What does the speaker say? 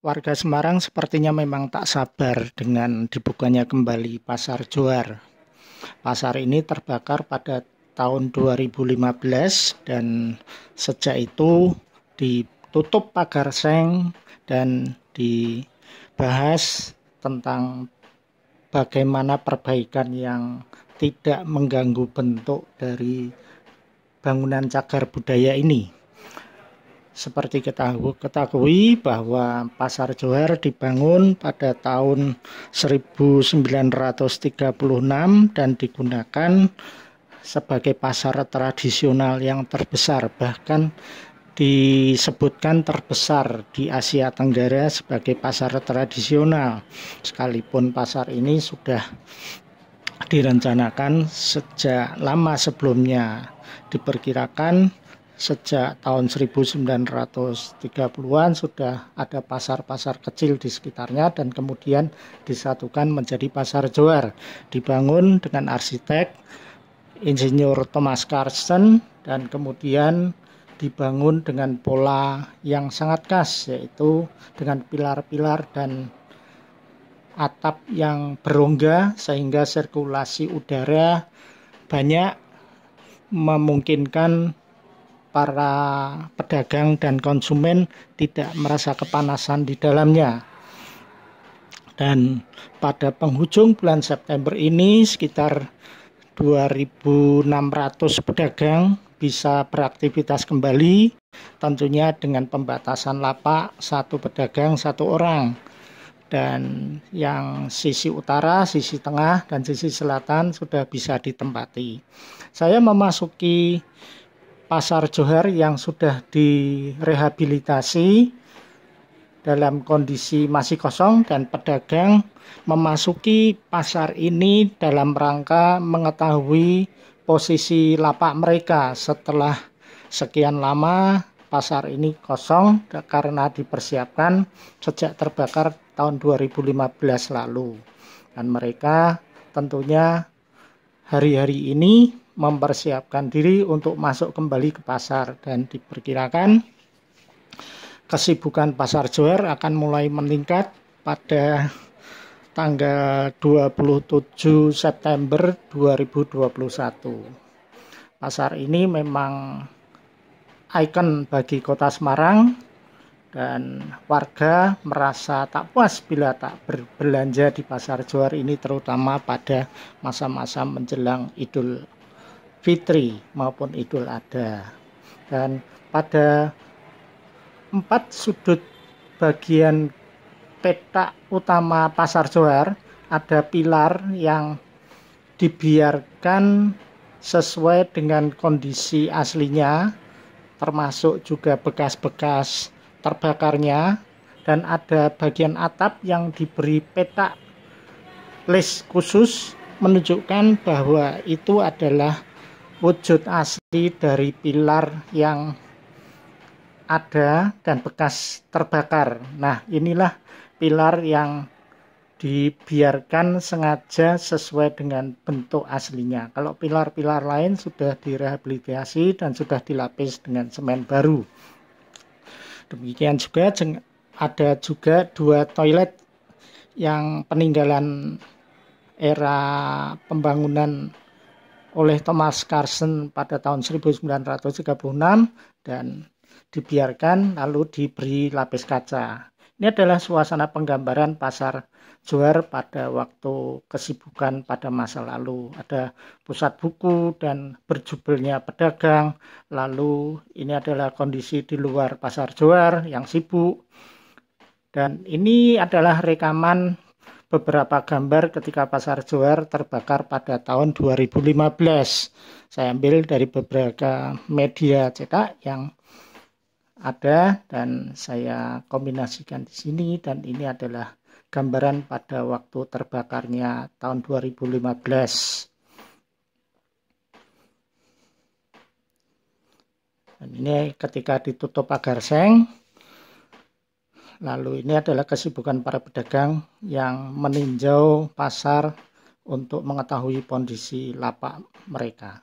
Warga Semarang sepertinya memang tak sabar dengan dibukanya kembali Pasar Johar. Pasar ini terbakar pada tahun 2015 dan sejak itu ditutup pagar seng dan dibahas tentang bagaimana perbaikan yang tidak mengganggu bentuk dari bangunan cagar budaya ini. Seperti kita ketahui bahwa Pasar Johar dibangun pada tahun 1936 dan digunakan sebagai pasar tradisional yang terbesar bahkan disebutkan terbesar di Asia Tenggara sebagai pasar tradisional sekalipun pasar ini sudah direncanakan sejak lama sebelumnya diperkirakan sejak tahun 1930-an sudah ada pasar-pasar kecil di sekitarnya dan kemudian disatukan menjadi pasar Johar. Dibangun dengan arsitek insinyur Thomas Carson dan kemudian dibangun dengan pola yang sangat khas yaitu dengan pilar-pilar dan atap yang berongga sehingga sirkulasi udara banyak memungkinkan para pedagang dan konsumen tidak merasa kepanasan di dalamnya. Dan pada penghujung bulan September ini sekitar 2.600 pedagang bisa beraktivitas kembali tentunya dengan pembatasan lapak satu pedagang satu orang dan yang sisi utara, sisi tengah, dan sisi selatan sudah bisa ditempati. Saya memasuki Pasar Johar yang sudah direhabilitasi dalam kondisi masih kosong dan pedagang memasuki pasar ini dalam rangka mengetahui posisi lapak mereka setelah sekian lama pasar ini kosong karena dipersiapkan sejak terbakar tahun 2015 lalu dan mereka tentunya hari-hari ini mempersiapkan diri untuk masuk kembali ke pasar dan diperkirakan kesibukan pasar Johar akan mulai meningkat pada tanggal 27 September 2021. Pasar ini memang ikon bagi kota Semarang dan warga merasa tak puas bila tak berbelanja di pasar Johar ini terutama pada masa-masa menjelang Idul Fitri maupun Idul Adha. Dan pada empat sudut bagian petak utama Pasar Johar ada pilar yang dibiarkan sesuai dengan kondisi aslinya termasuk juga bekas-bekas terbakarnya dan ada bagian atap yang diberi petak les khusus menunjukkan bahwa itu adalah wujud asli dari pilar yang ada dan bekas terbakar. Nah, inilah pilar yang dibiarkan sengaja sesuai dengan bentuk aslinya. Kalau pilar-pilar lain sudah direhabilitasi dan sudah dilapis dengan semen baru. Demikian juga ada juga dua toilet yang peninggalan era pembangunan oleh Thomas Carson pada tahun 1936 dan dibiarkan lalu diberi lapis kaca. Ini adalah suasana penggambaran pasar Johar pada waktu kesibukan pada masa lalu. Ada pusat buku dan berjubelnya pedagang. Lalu ini adalah kondisi di luar pasar Johar yang sibuk. Dan ini adalah rekaman beberapa gambar ketika pasar Johar terbakar pada tahun 2015. Saya ambil dari beberapa media cetak yang ada dan saya kombinasikan di sini dan ini adalah gambaran pada waktu terbakarnya tahun 2015. Dan ini ketika ditutup agar seng, Lalu ini adalah kesibukan para pedagang yang meninjau pasar untuk mengetahui kondisi lapak mereka.